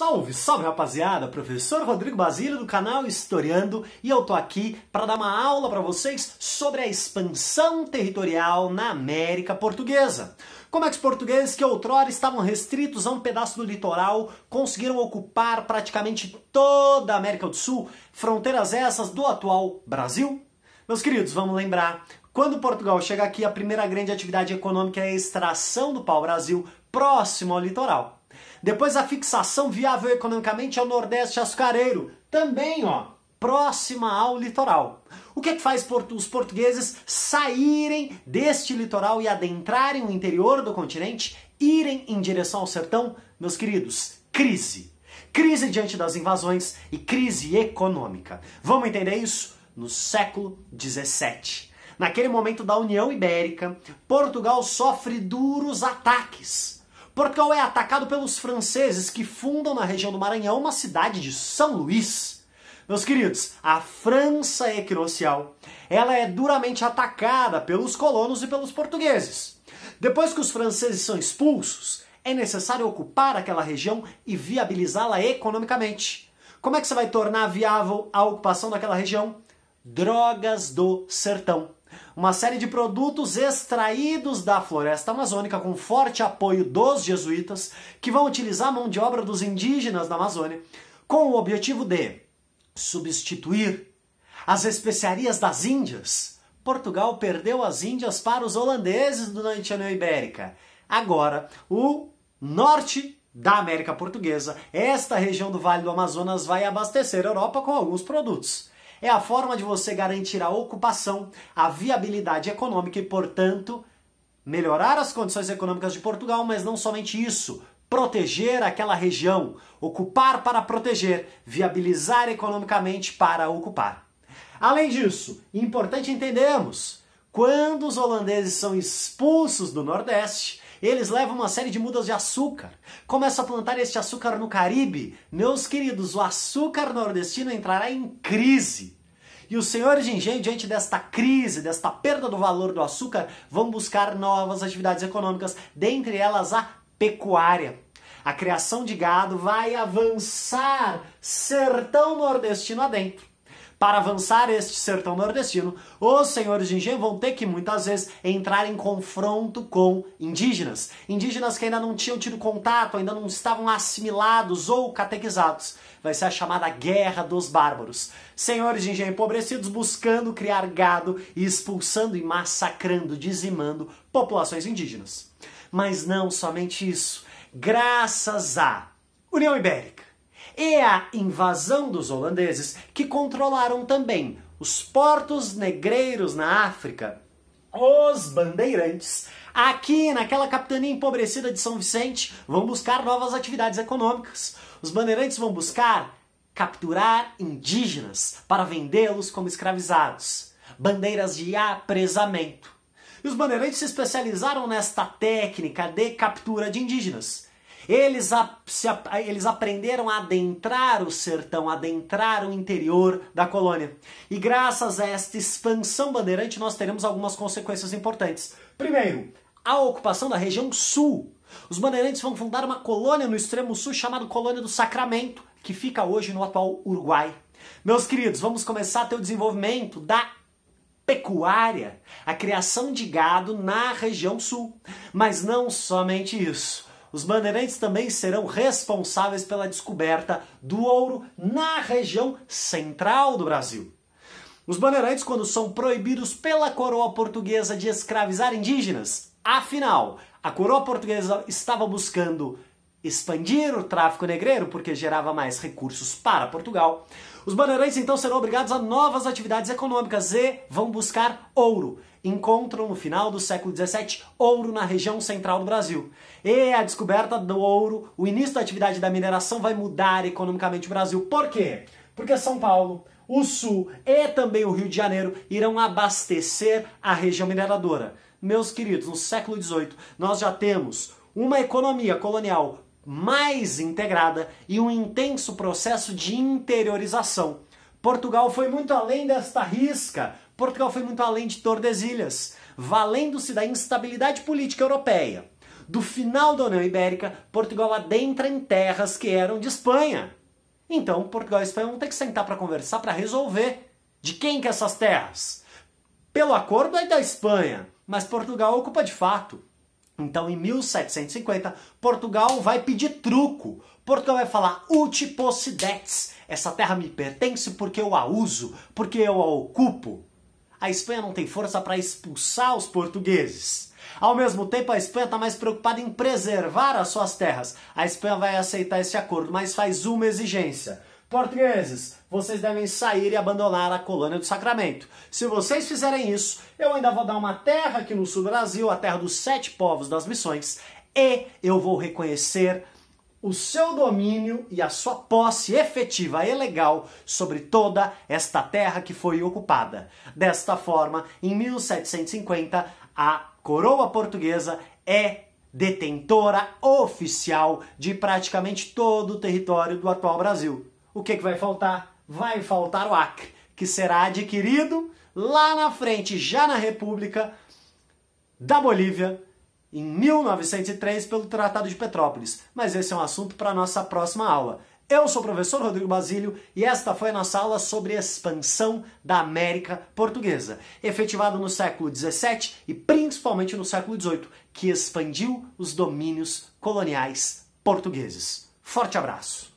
Salve, salve rapaziada! Professor Rodrigo Basílio do canal Historiando e eu tô aqui para dar uma aula para vocês sobre a expansão territorial na América Portuguesa. Como é que os portugueses que outrora estavam restritos a um pedaço do litoral conseguiram ocupar praticamente toda a América do Sul, fronteiras essas do atual Brasil? Meus queridos, vamos lembrar quando Portugal chega aqui, a primeira grande atividade econômica é a extração do pau-brasil próximo ao litoral. Depois a fixação viável economicamente ao é Nordeste açucareiro, também ó, próxima ao litoral. O que, é que faz os portugueses saírem deste litoral e adentrarem o interior do continente, irem em direção ao sertão? Meus queridos, crise. Crise diante das invasões e crise econômica. Vamos entender isso? No século 17. Naquele momento da União Ibérica, Portugal sofre duros ataques Portugal é atacado pelos franceses que fundam na região do Maranhão uma cidade de São Luís. Meus queridos, a França equinocial, ela é duramente atacada pelos colonos e pelos portugueses. Depois que os franceses são expulsos, é necessário ocupar aquela região e viabilizá-la economicamente. Como é que você vai tornar viável a ocupação daquela região? Drogas do sertão uma série de produtos extraídos da floresta amazônica com forte apoio dos jesuítas, que vão utilizar a mão de obra dos indígenas da Amazônia, com o objetivo de substituir as especiarias das Índias. Portugal perdeu as Índias para os holandeses durante a União Ibérica. Agora, o norte da América Portuguesa, esta região do Vale do Amazonas vai abastecer a Europa com alguns produtos é a forma de você garantir a ocupação, a viabilidade econômica e, portanto, melhorar as condições econômicas de Portugal, mas não somente isso, proteger aquela região, ocupar para proteger, viabilizar economicamente para ocupar. Além disso, importante entendermos, quando os holandeses são expulsos do Nordeste, eles levam uma série de mudas de açúcar. Começam a plantar este açúcar no Caribe. Meus queridos, o açúcar nordestino entrará em crise. E os senhores de engenho, diante desta crise, desta perda do valor do açúcar, vão buscar novas atividades econômicas, dentre elas a pecuária. A criação de gado vai avançar sertão nordestino adentro. Para avançar este sertão nordestino, os senhores de engenho vão ter que muitas vezes entrar em confronto com indígenas. Indígenas que ainda não tinham tido contato, ainda não estavam assimilados ou catequizados. Vai ser a chamada Guerra dos Bárbaros. Senhores de engenho empobrecidos buscando criar gado e expulsando e massacrando, dizimando populações indígenas. Mas não somente isso. Graças à União Ibérica e a invasão dos holandeses, que controlaram também os portos negreiros na África, os bandeirantes, aqui naquela capitania empobrecida de São Vicente, vão buscar novas atividades econômicas. Os bandeirantes vão buscar capturar indígenas para vendê-los como escravizados, bandeiras de apresamento. E os bandeirantes se especializaram nesta técnica de captura de indígenas eles, a, se, a, eles aprenderam a adentrar o sertão, adentrar o interior da colônia. E graças a esta expansão bandeirante, nós teremos algumas consequências importantes. Primeiro, a ocupação da região sul. Os bandeirantes vão fundar uma colônia no extremo sul chamada Colônia do Sacramento, que fica hoje no atual Uruguai. Meus queridos, vamos começar a ter o desenvolvimento da pecuária, a criação de gado na região sul. Mas não somente isso. Os bandeirantes também serão responsáveis pela descoberta do ouro na região central do Brasil. Os bandeirantes, quando são proibidos pela coroa portuguesa de escravizar indígenas, afinal, a coroa portuguesa estava buscando expandir o tráfico negreiro porque gerava mais recursos para Portugal. Os bandeirantes então serão obrigados a novas atividades econômicas e vão buscar ouro encontram no final do século XVII ouro na região central do Brasil. E a descoberta do ouro, o início da atividade da mineração vai mudar economicamente o Brasil. Por quê? Porque São Paulo, o Sul e também o Rio de Janeiro irão abastecer a região mineradora. Meus queridos, no século XVIII nós já temos uma economia colonial mais integrada e um intenso processo de interiorização. Portugal foi muito além desta risca Portugal foi muito além de Tordesilhas, valendo-se da instabilidade política europeia. Do final da União Ibérica, Portugal adentra em terras que eram de Espanha. Então, Portugal e Espanha vão ter que sentar para conversar para resolver de quem que é essas terras. Pelo acordo é da Espanha, mas Portugal ocupa de fato. Então, em 1750, Portugal vai pedir truco. Portugal vai falar uti possidetis. Essa terra me pertence porque eu a uso, porque eu a ocupo a Espanha não tem força para expulsar os portugueses. Ao mesmo tempo, a Espanha está mais preocupada em preservar as suas terras. A Espanha vai aceitar esse acordo, mas faz uma exigência. Portugueses, vocês devem sair e abandonar a colônia do Sacramento. Se vocês fizerem isso, eu ainda vou dar uma terra aqui no sul do Brasil, a terra dos sete povos das missões, e eu vou reconhecer o seu domínio e a sua posse efetiva e legal sobre toda esta terra que foi ocupada. Desta forma, em 1750, a coroa portuguesa é detentora oficial de praticamente todo o território do atual Brasil. O que, que vai faltar? Vai faltar o Acre, que será adquirido lá na frente, já na República da Bolívia, em 1903 pelo Tratado de Petrópolis, mas esse é um assunto para nossa próxima aula. Eu sou o professor Rodrigo Basílio e esta foi a nossa aula sobre a expansão da América Portuguesa, efetivada no século XVII e principalmente no século XVIII, que expandiu os domínios coloniais portugueses. Forte abraço!